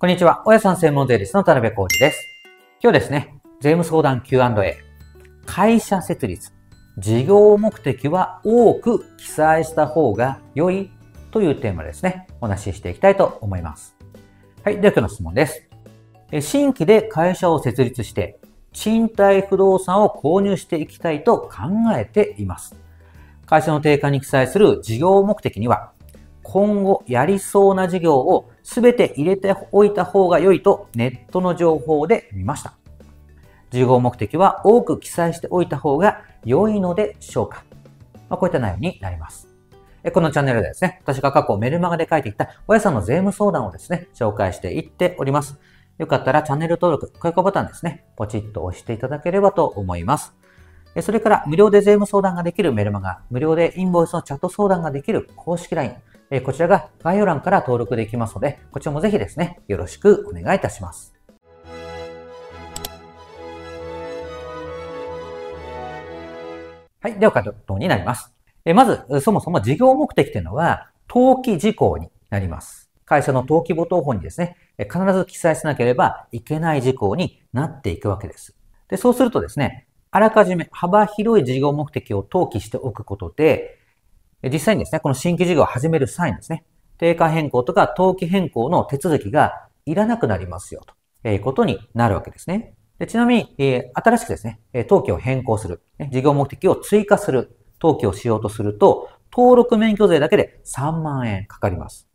こんにちは。親さん専門税理士の田辺浩二です。今日ですね、税務相談 Q&A。会社設立。事業目的は多く記載した方が良いというテーマですね、お話ししていきたいと思います。はい。では今日の質問です。新規で会社を設立して、賃貸不動産を購入していきたいと考えています。会社の定価に記載する事業目的には、今後やりそうな事業を全て入れておいた方が良いとネットの情報で見ました。事業目的は多く記載しておいた方が良いのでしょうか。まあ、こういった内容になります。このチャンネルでですね、私が過去メルマガで書いてきた親さんの税務相談をですね、紹介していっております。よかったらチャンネル登録、高評価ボタンですね、ポチッと押していただければと思います。それから無料で税務相談ができるメルマガ、無料でインボイスのチャット相談ができる公式 LINE、えこちらが概要欄から登録できますので、こちらもぜひですね、よろしくお願いいたします。はい。では、回答になります。えまず、そもそも事業目的というのは、登記事項になります。会社の登記簿等法にですね、必ず記載しなければいけない事項になっていくわけです。で、そうするとですね、あらかじめ幅広い事業目的を登記しておくことで、実際にですね、この新規事業を始める際にですね、定価変更とか登記変更の手続きがいらなくなりますよ、ということになるわけですね。でちなみに、えー、新しくですね、登記を変更する、事業目的を追加する、登記をしようとすると、登録免許税だけで3万円かかります。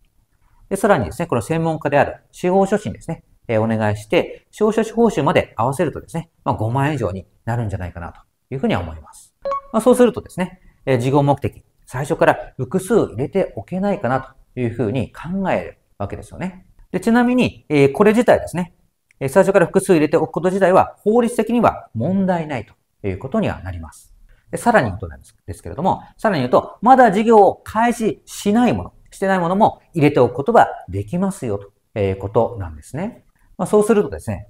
でさらにですね、この専門家である司法書士にですね、えー、お願いして、司法書士報酬まで合わせるとですね、まあ、5万円以上になるんじゃないかなというふうには思います。まあ、そうするとですね、えー、事業目的、最初から複数入れておけないかなというふうに考えるわけですよね。でちなみに、えこれ自体ですね、え最初から複数入れておくこと自体は法律的には問題ないということにはなります。でさらに言うとなんですけれども、さらに言うと、まだ事業を開始しないもの、してないものも入れておくことができますよということなんですね。まあ、そうするとですね、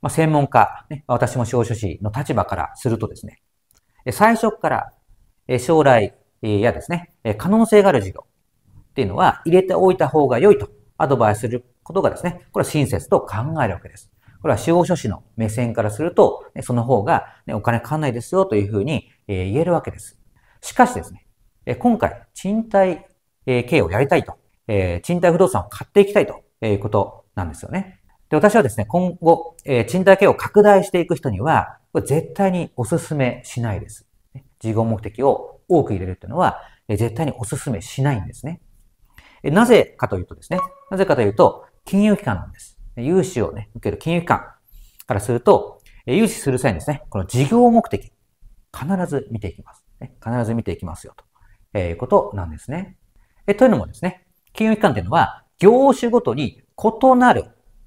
まあ、専門家、ね、私も司法書士の立場からするとですね、最初から将来やですね、可能性がある事業っていうのは入れておいた方が良いとアドバイスすることがですね、これは親切と考えるわけです。これは司法書士の目線からすると、その方が、ね、お金かかんないですよというふうに、え言えるわけです。しかしですね、え今回、賃貸、え経営をやりたいと、え賃貸不動産を買っていきたいということなんですよね。で私はですね、今後、え賃貸経営を拡大していく人には、これ絶対にお勧めしないです。事業目的を多く入れるっていうのは、絶対にお勧めしないんですね。なぜかというとですね、なぜかというと、金融機関なんです。融資をね、受ける金融機関からすると、融資する際にですね、この事業目的、必ず見ていきます。必ず見ていきますよ、ということなんですね。というのもですね、金融機関というのは、業種ごとに異なる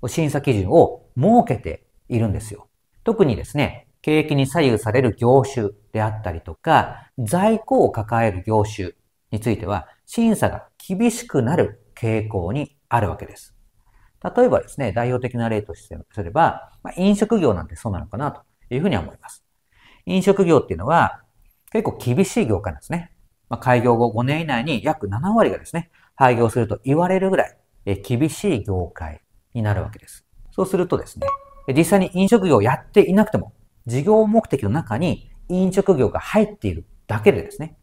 審査基準を設けているんですよ。特にですね、景気に左右される業種であったりとか、在庫を抱える業種については、審査が厳しくなる傾向にあるわけです。例えばですね、代表的な例としてすれば、まあ、飲食業なんてそうなのかなというふうに思います。飲食業っていうのは結構厳しい業界なんですね。まあ、開業後5年以内に約7割がですね、廃業すると言われるぐらいえ厳しい業界になるわけです。そうするとですね、実際に飲食業をやっていなくても事業目的の中に飲食業が入っているだけでですね、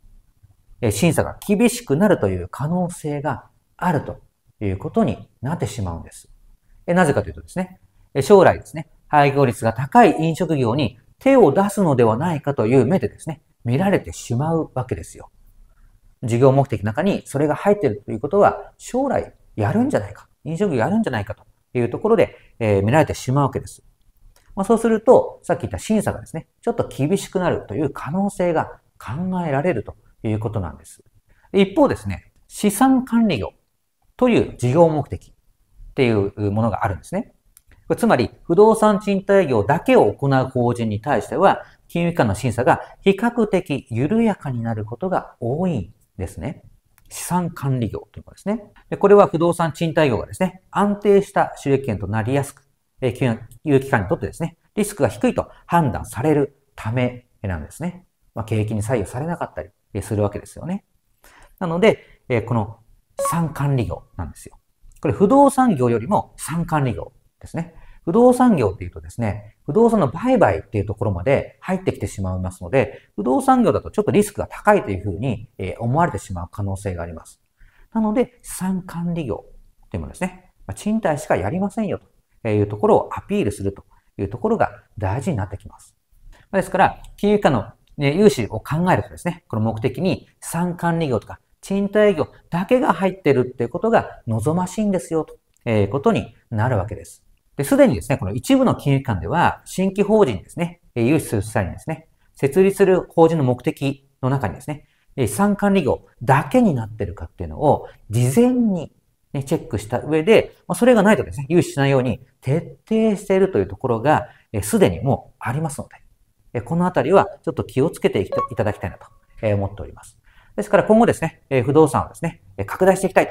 審査が厳しくなるという可能性があるということになってしまうんです。なぜかというとですね、将来ですね、廃業率が高い飲食業に手を出すのではないかという目でですね、見られてしまうわけですよ。事業目的の中にそれが入っているということは、将来やるんじゃないか、飲食業やるんじゃないかというところで、えー、見られてしまうわけです。まあ、そうすると、さっき言った審査がですね、ちょっと厳しくなるという可能性が考えられるということなんです。一方ですね、資産管理業という事業目的っていうものがあるんですね。これつまり、不動産賃貸業だけを行う法人に対しては、金融機関の審査が比較的緩やかになることが多いんですね。資産管理業というものですねで。これは不動産賃貸業がですね、安定した収益源となりやすく、え融機関にとってですね、リスクが低いと判断されるためなんですね。まあ、景気に左右されなかったりするわけですよね。なので、えこの産管理業なんですよ。これ不動産業よりも産管理業ですね。不動産業っていうとですね、不動産の売買っていうところまで入ってきてしまいますので、不動産業だとちょっとリスクが高いというふうに思われてしまう可能性があります。なので、資産管理業っていうものですね。ま賃貸しかやりませんよというところをアピールするというところが大事になってきます。ですから、金融機関の融資を考えるとですね、この目的に資産管理業とか賃貸業だけが入ってるっていうことが望ましいんですよということになるわけです。で、すでにですね、この一部の金融機関では、新規法人ですね、融資する際にですね、設立する法人の目的の中にですね、資産管理業だけになってるかっていうのを事前にね、チェックした上で、まあ、それがないとですね、融資しないように徹底しているというところが、す、で、にもうありますので、えこのあたりはちょっと気をつけていただきたいなと、え思っております。ですから今後ですね、え不動産をですね、拡大していきたい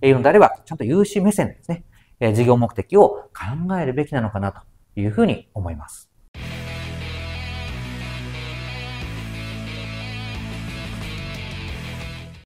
というのであれば、ちゃんと融資目線でですね、え事業目的を考えるべきなのかなというふうに思います。